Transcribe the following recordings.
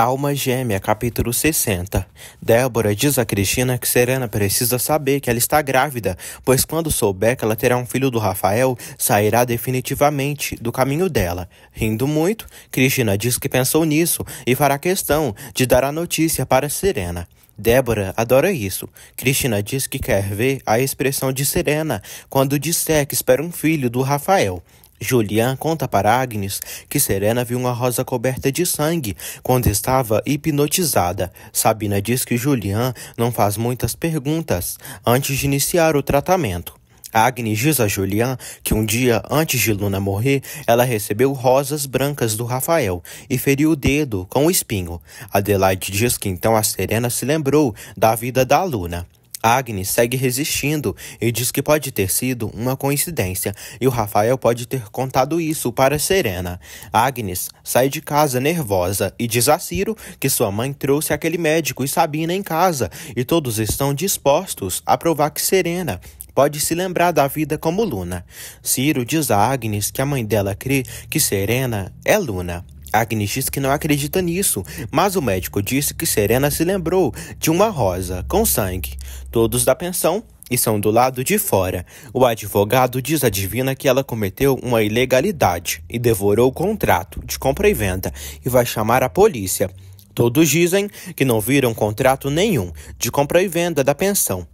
Alma Gêmea, capítulo 60. Débora diz a Cristina que Serena precisa saber que ela está grávida, pois quando souber que ela terá um filho do Rafael, sairá definitivamente do caminho dela. Rindo muito, Cristina diz que pensou nisso e fará questão de dar a notícia para Serena. Débora adora isso. Cristina diz que quer ver a expressão de Serena quando disser que espera um filho do Rafael. Julian conta para Agnes que Serena viu uma rosa coberta de sangue quando estava hipnotizada. Sabina diz que Julian não faz muitas perguntas antes de iniciar o tratamento. Agnes diz a Julian que um dia antes de Luna morrer, ela recebeu rosas brancas do Rafael e feriu o dedo com o espinho. Adelaide diz que então a Serena se lembrou da vida da Luna. Agnes segue resistindo e diz que pode ter sido uma coincidência e o Rafael pode ter contado isso para Serena. Agnes sai de casa nervosa e diz a Ciro que sua mãe trouxe aquele médico e Sabina em casa e todos estão dispostos a provar que Serena pode se lembrar da vida como Luna. Ciro diz a Agnes que a mãe dela crê que Serena é Luna. Agnes disse que não acredita nisso, mas o médico disse que Serena se lembrou de uma rosa com sangue. Todos da pensão e são do lado de fora. O advogado diz à divina que ela cometeu uma ilegalidade e devorou o contrato de compra e venda e vai chamar a polícia. Todos dizem que não viram contrato nenhum de compra e venda da pensão.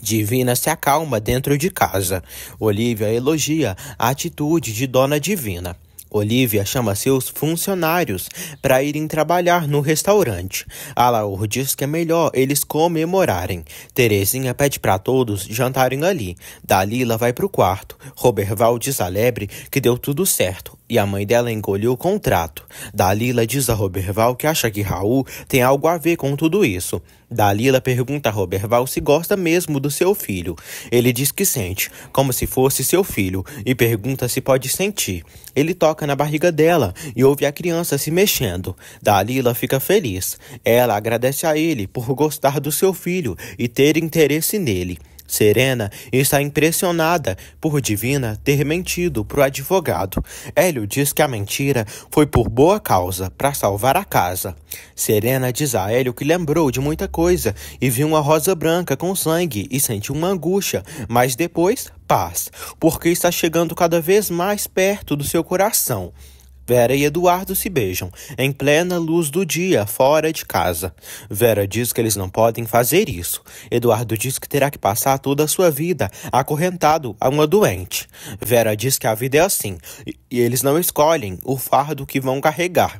Divina se acalma dentro de casa. Olivia elogia a atitude de Dona Divina. Olivia chama seus funcionários para irem trabalhar no restaurante. Alaor diz que é melhor eles comemorarem. Terezinha pede para todos jantarem ali. Dalila vai para o quarto. Roberval diz a Lebre que deu tudo certo e a mãe dela engoliu o contrato. Dalila diz a Roberval que acha que Raul tem algo a ver com tudo isso. Dalila pergunta a Roberval se gosta mesmo do seu filho. Ele diz que sente, como se fosse seu filho, e pergunta se pode sentir. Ele toca na barriga dela e ouve a criança se mexendo. Dalila fica feliz. Ela agradece a ele por gostar do seu filho e ter interesse nele. Serena está impressionada por Divina ter mentido para o advogado. Hélio diz que a mentira foi por boa causa, para salvar a casa. Serena diz a Hélio que lembrou de muita coisa e viu uma rosa branca com sangue e sentiu uma angústia, mas depois paz, porque está chegando cada vez mais perto do seu coração. Vera e Eduardo se beijam, em plena luz do dia, fora de casa. Vera diz que eles não podem fazer isso. Eduardo diz que terá que passar toda a sua vida acorrentado a uma doente. Vera diz que a vida é assim, e eles não escolhem o fardo que vão carregar.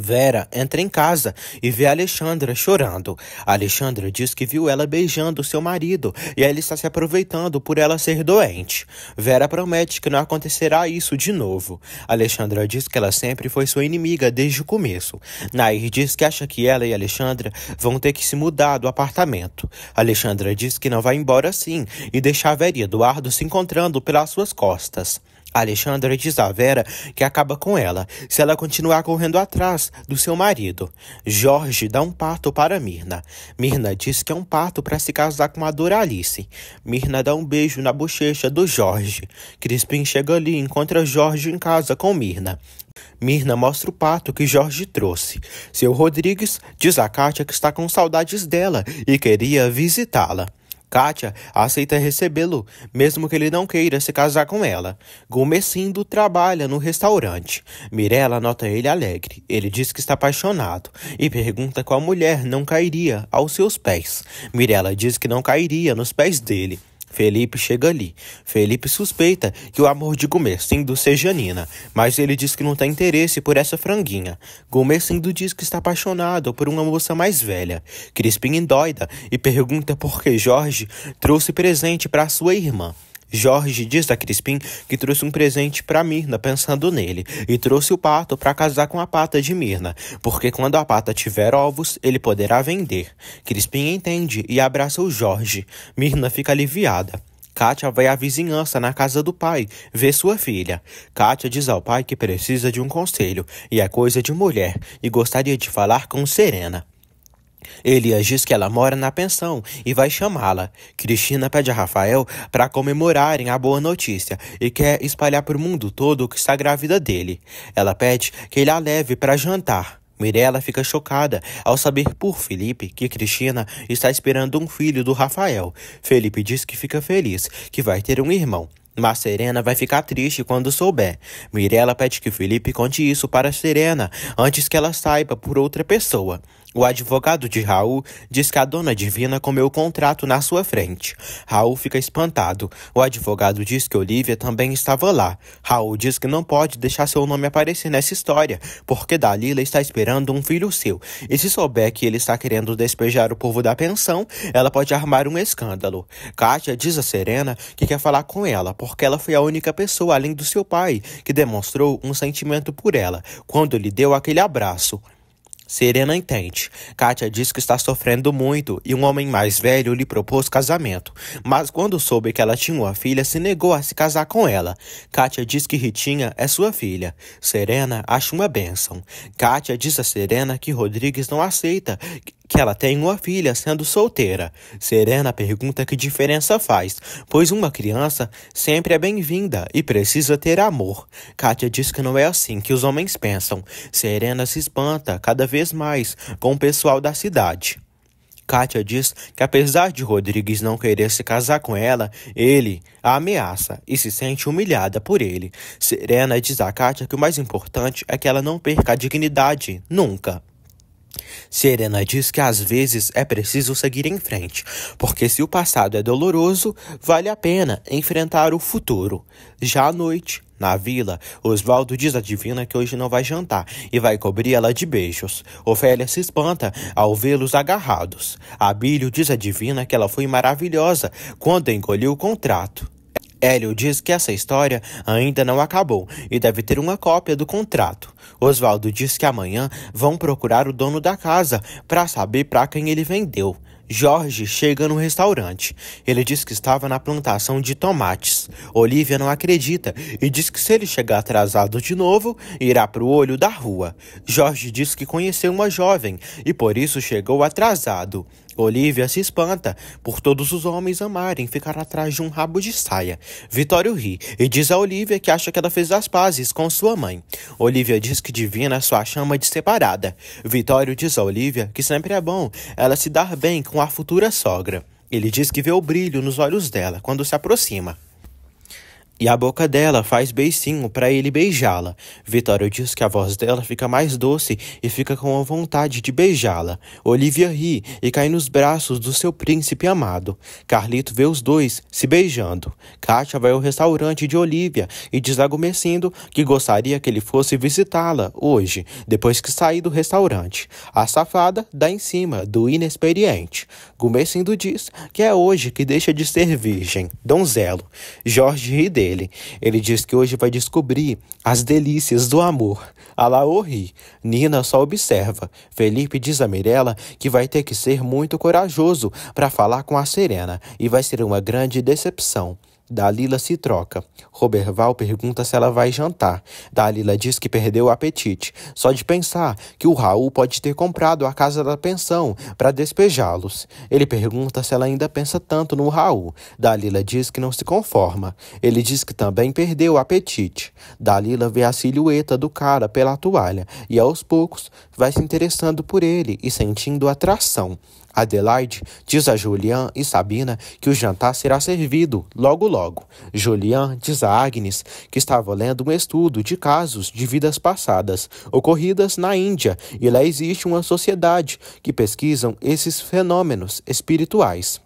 Vera entra em casa e vê Alexandra chorando. Alexandra diz que viu ela beijando seu marido e ele está se aproveitando por ela ser doente. Vera promete que não acontecerá isso de novo. Alexandra diz que ela sempre foi sua inimiga desde o começo. Nair diz que acha que ela e Alexandra vão ter que se mudar do apartamento. Alexandra diz que não vai embora assim e deixa a Vera e Eduardo se encontrando pelas suas costas. Alexandra diz a Vera que acaba com ela se ela continuar correndo atrás do seu marido. Jorge dá um parto para Mirna. Mirna diz que é um parto para se casar com a Doralice. Mirna dá um beijo na bochecha do Jorge. Crispim chega ali e encontra Jorge em casa com Mirna. Mirna mostra o pato que Jorge trouxe. Seu Rodrigues diz a Kátia que está com saudades dela e queria visitá-la. Kátia aceita recebê-lo, mesmo que ele não queira se casar com ela. Gomesindo trabalha no restaurante. Mirella nota ele alegre. Ele diz que está apaixonado e pergunta qual mulher não cairia aos seus pés. Mirella diz que não cairia nos pés dele. Felipe chega ali. Felipe suspeita que o amor de Gomercindo seja Nina, mas ele diz que não tem interesse por essa franguinha. Gomercindo diz que está apaixonado por uma moça mais velha. Crispim endoida e pergunta por que Jorge trouxe presente para sua irmã. Jorge diz a Crispim que trouxe um presente para Mirna pensando nele e trouxe o pato para casar com a pata de Mirna, porque quando a pata tiver ovos, ele poderá vender. Crispim entende e abraça o Jorge. Mirna fica aliviada. Kátia vai à vizinhança na casa do pai ver sua filha. Kátia diz ao pai que precisa de um conselho e é coisa de mulher e gostaria de falar com Serena. Elias diz que ela mora na pensão e vai chamá-la. Cristina pede a Rafael para comemorarem a boa notícia e quer espalhar para o mundo todo que está grávida dele. Ela pede que ele a leve para jantar. Mirella fica chocada ao saber por Felipe que Cristina está esperando um filho do Rafael. Felipe diz que fica feliz, que vai ter um irmão. Mas Serena vai ficar triste quando souber. Mirella pede que Felipe conte isso para Serena antes que ela saiba por outra pessoa. O advogado de Raul diz que a dona Divina comeu o contrato na sua frente. Raul fica espantado. O advogado diz que Olivia também estava lá. Raul diz que não pode deixar seu nome aparecer nessa história, porque Dalila está esperando um filho seu. E se souber que ele está querendo despejar o povo da pensão, ela pode armar um escândalo. Kátia diz a Serena que quer falar com ela, porque ela foi a única pessoa, além do seu pai, que demonstrou um sentimento por ela quando lhe deu aquele abraço. Serena entende. Kátia diz que está sofrendo muito e um homem mais velho lhe propôs casamento, mas quando soube que ela tinha uma filha, se negou a se casar com ela. Kátia diz que Ritinha é sua filha. Serena acha uma bênção. Kátia diz a Serena que Rodrigues não aceita que ela tem uma filha sendo solteira. Serena pergunta que diferença faz, pois uma criança sempre é bem-vinda e precisa ter amor. Kátia diz que não é assim que os homens pensam. Serena se espanta cada vez mais com o pessoal da cidade. Kátia diz que apesar de Rodrigues não querer se casar com ela, ele a ameaça e se sente humilhada por ele. Serena diz a Kátia que o mais importante é que ela não perca a dignidade, nunca. Serena diz que às vezes é preciso seguir em frente, porque se o passado é doloroso, vale a pena enfrentar o futuro. Já à noite, na vila, Osvaldo diz à Divina que hoje não vai jantar e vai cobrir ela de beijos. Ofélia se espanta ao vê-los agarrados. Abílio diz à Divina que ela foi maravilhosa quando engoliu o contrato. Hélio diz que essa história ainda não acabou e deve ter uma cópia do contrato. Oswaldo diz que amanhã vão procurar o dono da casa para saber para quem ele vendeu. Jorge chega no restaurante. Ele diz que estava na plantação de tomates. Olivia não acredita e diz que se ele chegar atrasado de novo, irá para o olho da rua. Jorge diz que conheceu uma jovem e por isso chegou atrasado. Olivia se espanta por todos os homens amarem ficar atrás de um rabo de saia. Vitório ri e diz a Olivia que acha que ela fez as pazes com sua mãe. Olivia diz que divina sua chama de separada. Vitório diz a Olivia que sempre é bom ela se dar bem com a futura sogra. Ele diz que vê o brilho nos olhos dela quando se aproxima e a boca dela faz beicinho para ele beijá-la. Vitório diz que a voz dela fica mais doce e fica com a vontade de beijá-la. Olivia ri e cai nos braços do seu príncipe amado. Carlito vê os dois se beijando. Kátia vai ao restaurante de Olivia e diz a Gomesindo que gostaria que ele fosse visitá-la hoje, depois que sair do restaurante. A safada dá em cima do inexperiente. Gomesindo diz que é hoje que deixa de ser virgem, donzelo. Jorge ri dele ele. Ele diz que hoje vai descobrir as delícias do amor. Alaô ri. Nina só observa. Felipe diz a Mirella que vai ter que ser muito corajoso para falar com a Serena e vai ser uma grande decepção. Dalila se troca. Roberval pergunta se ela vai jantar. Dalila diz que perdeu o apetite, só de pensar que o Raul pode ter comprado a casa da pensão para despejá-los. Ele pergunta se ela ainda pensa tanto no Raul. Dalila diz que não se conforma. Ele diz que também perdeu o apetite. Dalila vê a silhueta do cara pela toalha e aos poucos vai se interessando por ele e sentindo atração. Adelaide diz a Julian e Sabina que o jantar será servido logo logo. Julian diz a Agnes que estava lendo um estudo de casos de vidas passadas ocorridas na Índia e lá existe uma sociedade que pesquisam esses fenômenos espirituais.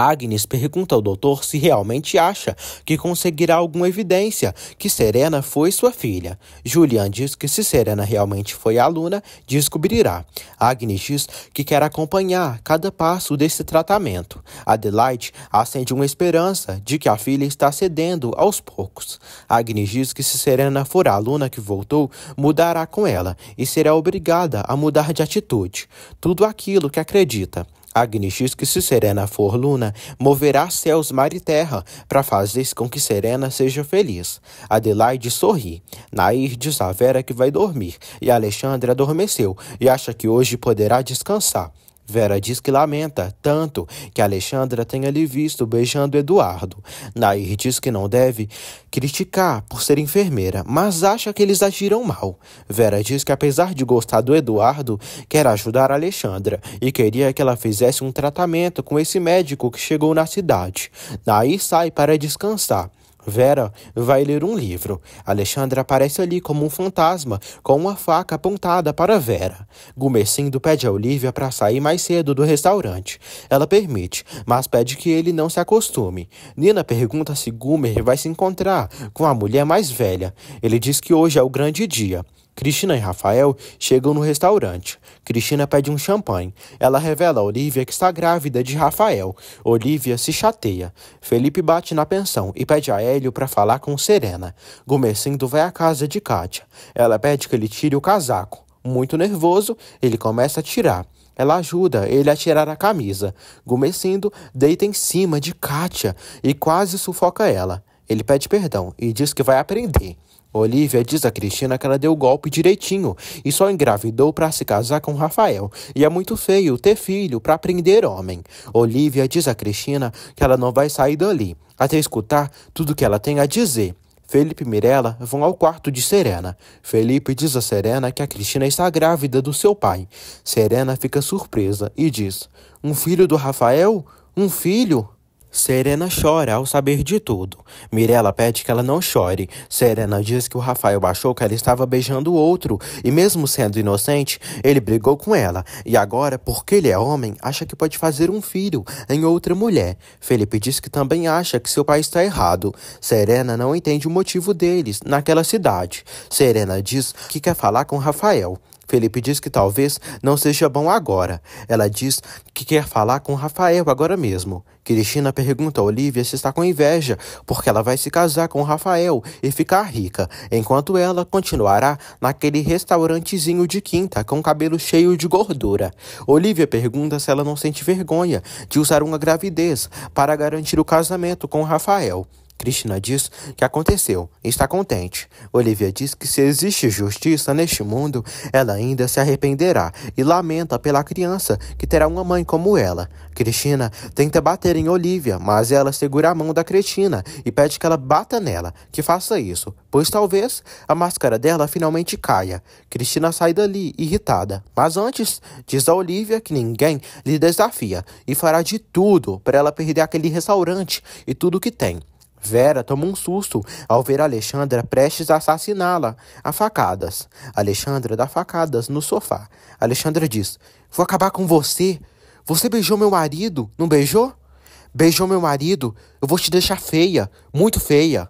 Agnes pergunta ao doutor se realmente acha que conseguirá alguma evidência que Serena foi sua filha. Julian diz que se Serena realmente foi a aluna, descobrirá. Agnes diz que quer acompanhar cada passo desse tratamento. Adelaide acende uma esperança de que a filha está cedendo aos poucos. Agnes diz que se Serena for a aluna que voltou, mudará com ela e será obrigada a mudar de atitude. Tudo aquilo que acredita. Agnistis, que se Serena for Luna, moverá céus, mar e terra, para fazer com que Serena seja feliz. Adelaide sorri. Nair diz a Vera que vai dormir, e Alexandre adormeceu e acha que hoje poderá descansar. Vera diz que lamenta tanto que Alexandra tenha lhe visto beijando Eduardo. Nair diz que não deve criticar por ser enfermeira, mas acha que eles agiram mal. Vera diz que apesar de gostar do Eduardo, quer ajudar Alexandra e queria que ela fizesse um tratamento com esse médico que chegou na cidade. Nair sai para descansar Vera vai ler um livro. Alexandra aparece ali como um fantasma, com uma faca apontada para Vera. Gumercindo pede a Olivia para sair mais cedo do restaurante. Ela permite, mas pede que ele não se acostume. Nina pergunta se Gumer vai se encontrar com a mulher mais velha. Ele diz que hoje é o grande dia. Cristina e Rafael chegam no restaurante. Cristina pede um champanhe. Ela revela a Olivia que está grávida de Rafael. Olivia se chateia. Felipe bate na pensão e pede a Hélio para falar com Serena. Gomesindo vai à casa de Kátia. Ela pede que ele tire o casaco. Muito nervoso, ele começa a tirar. Ela ajuda ele a tirar a camisa. Gomesindo deita em cima de Kátia e quase sufoca ela. Ele pede perdão e diz que vai aprender. Olivia diz a Cristina que ela deu o golpe direitinho e só engravidou para se casar com Rafael. E é muito feio ter filho para prender homem. Olivia diz a Cristina que ela não vai sair dali até escutar tudo que ela tem a dizer. Felipe e Mirella vão ao quarto de Serena. Felipe diz a Serena que a Cristina está grávida do seu pai. Serena fica surpresa e diz: Um filho do Rafael? Um filho? Serena chora ao saber de tudo. Mirella pede que ela não chore. Serena diz que o Rafael achou que ela estava beijando o outro e, mesmo sendo inocente, ele brigou com ela. E agora, porque ele é homem, acha que pode fazer um filho em outra mulher. Felipe diz que também acha que seu pai está errado. Serena não entende o motivo deles naquela cidade. Serena diz que quer falar com Rafael. Felipe diz que talvez não seja bom agora. Ela diz que quer falar com Rafael agora mesmo. Cristina pergunta a Olivia se está com inveja, porque ela vai se casar com Rafael e ficar rica, enquanto ela continuará naquele restaurantezinho de quinta com cabelo cheio de gordura. Olivia pergunta se ela não sente vergonha de usar uma gravidez para garantir o casamento com Rafael. Krishna diz que aconteceu e está contente. Olivia diz que se existe justiça neste mundo, ela ainda se arrependerá e lamenta pela criança que terá uma mãe como ela. Cristina tenta bater em Olivia, mas ela segura a mão da cretina e pede que ela bata nela, que faça isso, pois talvez a máscara dela finalmente caia. Cristina sai dali irritada, mas antes diz a Olivia que ninguém lhe desafia e fará de tudo para ela perder aquele restaurante e tudo que tem. Vera toma um susto ao ver Alexandra prestes a assassiná-la a facadas. Alexandra dá facadas no sofá. Alexandra diz: Vou acabar com você. Você beijou meu marido, não beijou? Beijou meu marido, eu vou te deixar feia, muito feia.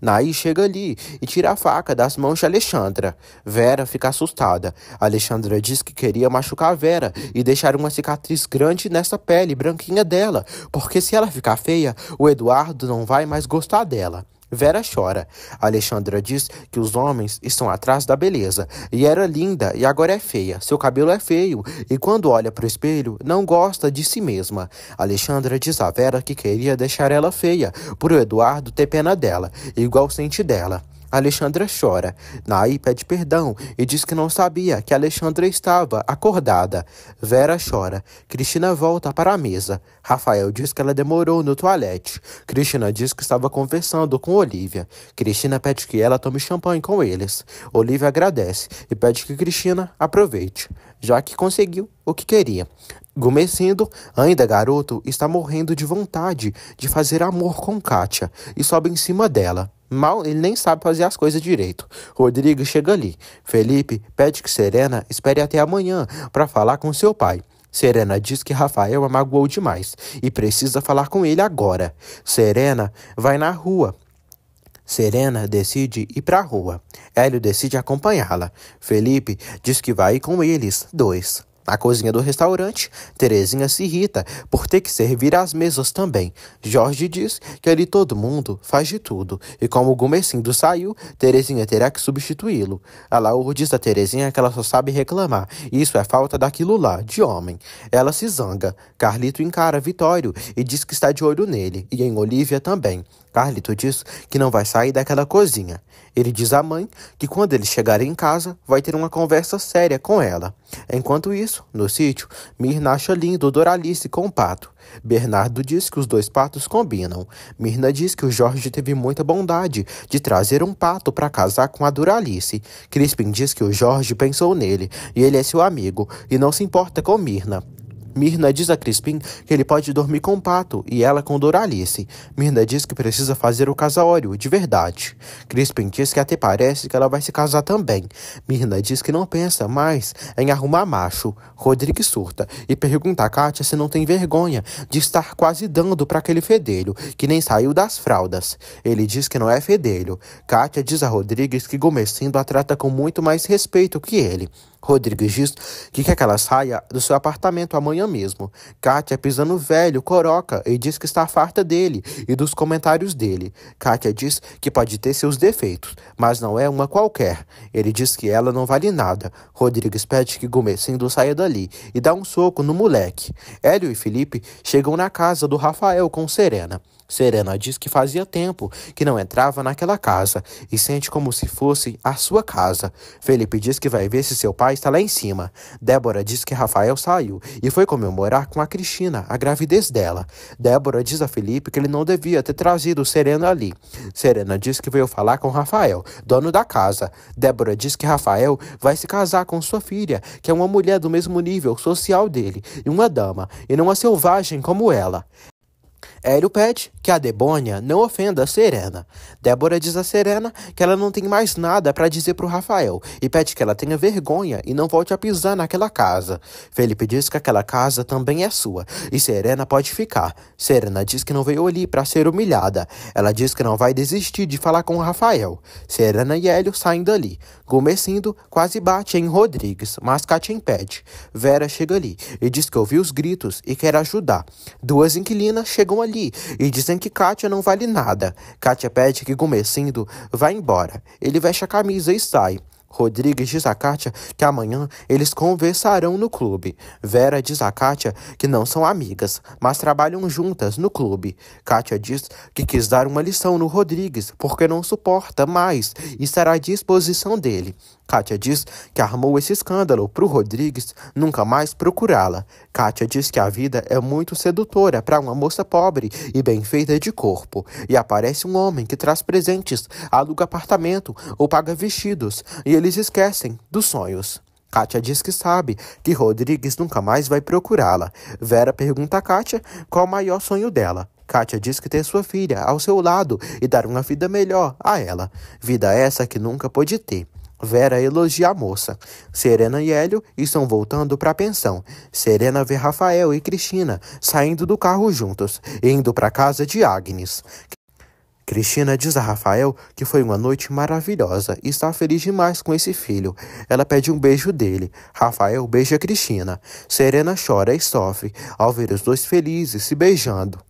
Naí chega ali e tira a faca das mãos de Alexandra. Vera fica assustada. Alexandra diz que queria machucar Vera e deixar uma cicatriz grande nessa pele branquinha dela, porque se ela ficar feia, o Eduardo não vai mais gostar dela. Vera chora. Alexandra diz que os homens estão atrás da beleza. E era linda e agora é feia. Seu cabelo é feio e quando olha para o espelho não gosta de si mesma. Alexandra diz a Vera que queria deixar ela feia por o Eduardo ter pena dela, igual sente dela. Alexandra chora. Nai pede perdão e diz que não sabia que Alexandra estava acordada. Vera chora. Cristina volta para a mesa. Rafael diz que ela demorou no toalete. Cristina diz que estava conversando com Olivia. Cristina pede que ela tome champanhe com eles. Olivia agradece e pede que Cristina aproveite, já que conseguiu o que queria. Gomesindo, ainda garoto, está morrendo de vontade de fazer amor com Kátia e sobe em cima dela. Mal ele nem sabe fazer as coisas direito. Rodrigo chega ali. Felipe pede que Serena espere até amanhã para falar com seu pai. Serena diz que Rafael a magoou demais e precisa falar com ele agora. Serena vai na rua. Serena decide ir para a rua. Hélio decide acompanhá-la. Felipe diz que vai com eles, dois. Na cozinha do restaurante, Terezinha se irrita por ter que servir as mesas também. Jorge diz que ali todo mundo faz de tudo, e como o Gomecindo saiu, Terezinha terá que substituí-lo. A diz a Terezinha é que ela só sabe reclamar, e isso é falta daquilo lá, de homem. Ela se zanga. Carlito encara Vitório e diz que está de olho nele, e em Olivia também. Carlito diz que não vai sair daquela cozinha. Ele diz à mãe que quando eles chegarem em casa, vai ter uma conversa séria com ela. Enquanto isso, no sítio, Mirna acha lindo Doralice com o pato. Bernardo diz que os dois patos combinam. Mirna diz que o Jorge teve muita bondade de trazer um pato para casar com a Doralice. Crispin diz que o Jorge pensou nele e ele é seu amigo e não se importa com Mirna. Mirna diz a Crispim que ele pode dormir com o pato e ela com Doralice. Mirna diz que precisa fazer o casório, de verdade. Crispim diz que até parece que ela vai se casar também. Mirna diz que não pensa mais em arrumar macho. Rodrigo surta e pergunta a Kátia se não tem vergonha de estar quase dando para aquele fedelho que nem saiu das fraldas. Ele diz que não é fedelho. Kátia diz a Rodrigues que Gomesindo a trata com muito mais respeito que ele. Rodrigues diz que quer que ela saia do seu apartamento amanhã mesmo. Kátia é pisando velho, coroca, e diz que está farta dele e dos comentários dele. Kátia diz que pode ter seus defeitos, mas não é uma qualquer. Ele diz que ela não vale nada. Rodrigues pede que Gomesindo saia dali e dá um soco no moleque. Hélio e Felipe chegam na casa do Rafael com Serena. Serena diz que fazia tempo que não entrava naquela casa e sente como se fosse a sua casa. Felipe diz que vai ver se seu pai está lá em cima. Débora diz que Rafael saiu e foi comemorar com a Cristina a gravidez dela. Débora diz a Felipe que ele não devia ter trazido Serena ali. Serena diz que veio falar com Rafael, dono da casa. Débora diz que Rafael vai se casar com sua filha, que é uma mulher do mesmo nível social dele e uma dama, e não uma selvagem como ela. Hélio pede que a Debônia não ofenda a Serena. Débora diz a Serena que ela não tem mais nada para dizer para o Rafael e pede que ela tenha vergonha e não volte a pisar naquela casa. Felipe diz que aquela casa também é sua e Serena pode ficar. Serena diz que não veio ali para ser humilhada. Ela diz que não vai desistir de falar com o Rafael. Serena e Hélio saem dali. Gomesindo quase bate em Rodrigues, mas Katia impede. Vera chega ali e diz que ouviu os gritos e quer ajudar. Duas inquilinas chegam chegam ali e dizem que Katia não vale nada. Katia pede que Gumecindo vá embora. Ele veste a camisa e sai. Rodrigues diz a Kátia que amanhã eles conversarão no clube. Vera diz a Kátia que não são amigas, mas trabalham juntas no clube. Kátia diz que quis dar uma lição no Rodrigues porque não suporta mais e estará à disposição dele. Kátia diz que armou esse escândalo para o Rodrigues nunca mais procurá-la. Kátia diz que a vida é muito sedutora para uma moça pobre e bem feita de corpo. E aparece um homem que traz presentes, aluga apartamento ou paga vestidos, e eles esquecem dos sonhos. Kátia diz que sabe que Rodrigues nunca mais vai procurá-la. Vera pergunta a Kátia qual o maior sonho dela. Kátia diz que ter sua filha ao seu lado e dar uma vida melhor a ela. Vida essa que nunca pôde ter. Vera elogia a moça. Serena e Hélio estão voltando para a pensão. Serena vê Rafael e Cristina saindo do carro juntos, indo para a casa de Agnes. Cristina diz a Rafael que foi uma noite maravilhosa e está feliz demais com esse filho. Ela pede um beijo dele. Rafael beija Cristina. Serena chora e sofre ao ver os dois felizes se beijando.